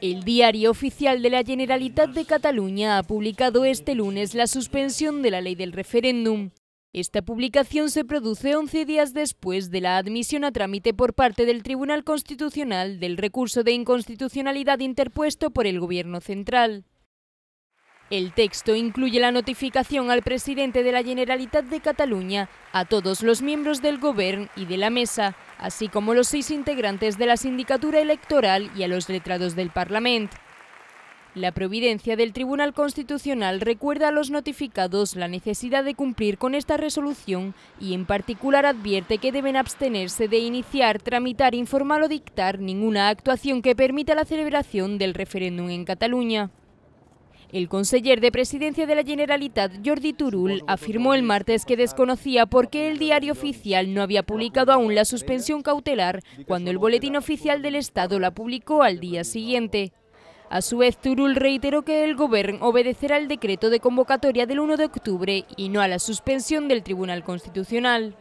El diario oficial de la Generalitat de Cataluña ha publicado este lunes la suspensión de la ley del referéndum. Esta publicación se produce 11 días después de la admisión a trámite por parte del Tribunal Constitucional del recurso de inconstitucionalidad interpuesto por el Gobierno central. El texto incluye la notificación al presidente de la Generalitat de Cataluña, a todos los miembros del Govern y de la Mesa, así como los seis integrantes de la sindicatura electoral y a los letrados del Parlament. La providencia del Tribunal Constitucional recuerda a los notificados la necesidad de cumplir con esta resolución y en particular advierte que deben abstenerse de iniciar, tramitar, informar o dictar ninguna actuación que permita la celebración del referéndum en Cataluña. El conseller de Presidencia de la Generalitat, Jordi Turul, afirmó el martes que desconocía por qué el diario oficial no había publicado aún la suspensión cautelar cuando el Boletín Oficial del Estado la publicó al día siguiente. A su vez, Turul reiteró que el Gobierno obedecerá el decreto de convocatoria del 1 de octubre y no a la suspensión del Tribunal Constitucional.